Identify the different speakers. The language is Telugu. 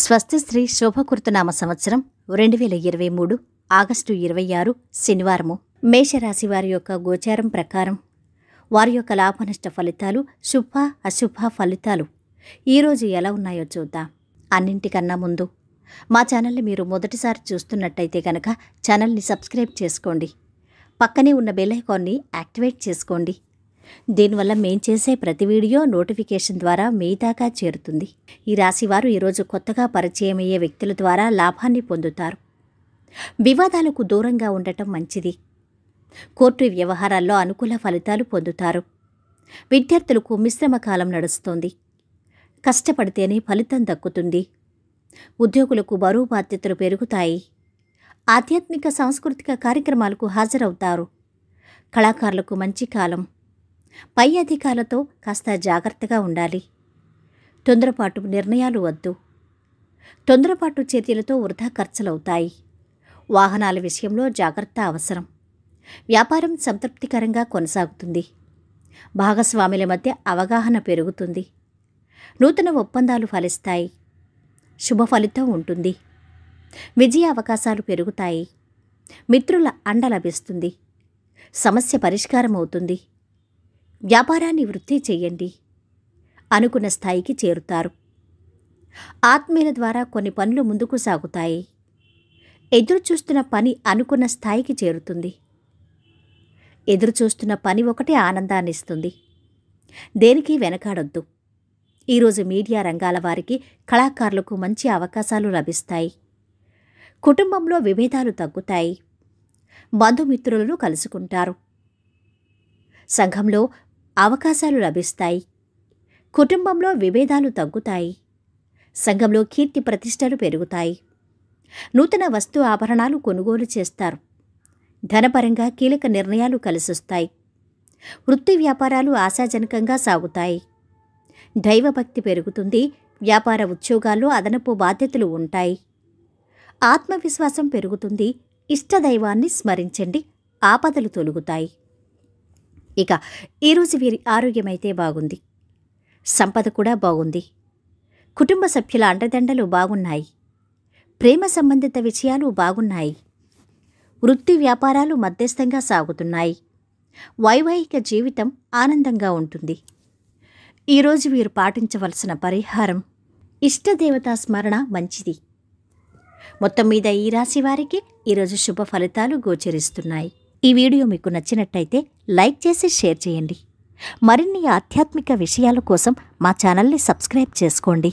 Speaker 1: స్వస్తి శ్రీ శోభకృతనామ సంవత్సరం రెండు వేల ఇరవై మూడు ఆగస్టు ఇరవై ఆరు శనివారము మేషరాశి వారి యొక్క గోచారం ప్రకారం వారి యొక్క లాభనష్ట ఫలితాలు శుభ అశుభ ఫలితాలు ఈరోజు ఎలా ఉన్నాయో చూద్దాం అన్నింటికన్నా ముందు మా ఛానల్ని మీరు మొదటిసారి చూస్తున్నట్టయితే కనుక ఛానల్ని సబ్స్క్రైబ్ చేసుకోండి పక్కనే ఉన్న బెల్ ఐకాన్ని యాక్టివేట్ చేసుకోండి దీనివల్ల మేం చేసే ప్రతి వీడియో నోటిఫికేషన్ ద్వారా మీ దాకా చేరుతుంది ఈ రాశివారు ఈరోజు కొత్తగా పరిచయమయ్యే వ్యక్తుల ద్వారా లాభాన్ని పొందుతారు వివాదాలకు దూరంగా ఉండటం మంచిది కోర్టు వ్యవహారాల్లో అనుకూల ఫలితాలు పొందుతారు విద్యార్థులకు మిశ్రమ కాలం నడుస్తోంది కష్టపడితేనే ఫలితం దక్కుతుంది ఉద్యోగులకు బరువు బాధ్యతలు పెరుగుతాయి ఆధ్యాత్మిక సాంస్కృతిక కార్యక్రమాలకు హాజరవుతారు కళాకారులకు మంచి కాలం పై అధికారులతో కాస్త జాగ్రత్తగా ఉండాలి తొందరపాటు నిర్ణయాలు వద్దు తొందరపాటు చర్యలతో వృధా ఖర్చులవుతాయి వాహనాల విషయంలో జాగ్రత్త అవసరం వ్యాపారం సంతృప్తికరంగా కొనసాగుతుంది భాగస్వాముల మధ్య అవగాహన పెరుగుతుంది నూతన ఒప్పందాలు ఫలిస్తాయి శుభ ఫలితం ఉంటుంది విజయ అవకాశాలు పెరుగుతాయి మిత్రుల అండ లభిస్తుంది సమస్య పరిష్కారం అవుతుంది వ్యాపారాన్ని వృత్తి చేయండి అనుకున్న స్థాయికి చేరుతారు ఆత్మీయుల ద్వారా కొన్ని పనులు ముందుకు సాగుతాయి ఎదురు చూస్తున్న పని అనుకున్న స్థాయికి చేరుతుంది ఎదురు చూస్తున్న పని ఒకటే ఆనందాన్ని ఇస్తుంది దేనికి వెనకాడొద్దు ఈరోజు మీడియా రంగాల వారికి కళాకారులకు మంచి అవకాశాలు లభిస్తాయి కుటుంబంలో విభేదాలు తగ్గుతాయి బంధుమిత్రులను కలుసుకుంటారు సంఘంలో అవకాశాలు లభిస్తాయి కుటుంబంలో విభేదాలు తగ్గుతాయి సంఘంలో కీర్తి ప్రతిష్టలు పెరుగుతాయి నూతన వస్తు ఆభరణాలు కొనుగోలు చేస్తారు ధనపరంగా కీలక నిర్ణయాలు కలిసొస్తాయి వృత్తి వ్యాపారాలు ఆశాజనకంగా సాగుతాయి దైవభక్తి పెరుగుతుంది వ్యాపార ఉద్యోగాల్లో అదనపు బాధ్యతలు ఉంటాయి ఆత్మవిశ్వాసం పెరుగుతుంది ఇష్టదైవాన్ని స్మరించండి ఆపదలు తొలుగుతాయి ఇక ఈరోజు వీరి ఆరోగ్యమైతే బాగుంది సంపద కూడా బాగుంది కుటుంబ సభ్యుల అండదండలు బాగున్నాయి ప్రేమ సంబంధిత విషయాలు బాగున్నాయి వృత్తి వ్యాపారాలు మధ్యస్థంగా సాగుతున్నాయి వైవాహిక జీవితం ఆనందంగా ఉంటుంది ఈరోజు వీరు పాటించవలసిన పరిహారం ఇష్టదేవతా స్మరణ మంచిది మొత్తం మీద ఈ రాశి వారికి ఈరోజు శుభ ఫలితాలు గోచరిస్తున్నాయి ఈ వీడియో మీకు నచ్చినట్టయితే లైక్ చేసి షేర్ చేయండి మరిన్ని ఆధ్యాత్మిక విషయాల కోసం మా ఛానల్ని సబ్స్క్రైబ్ చేసుకోండి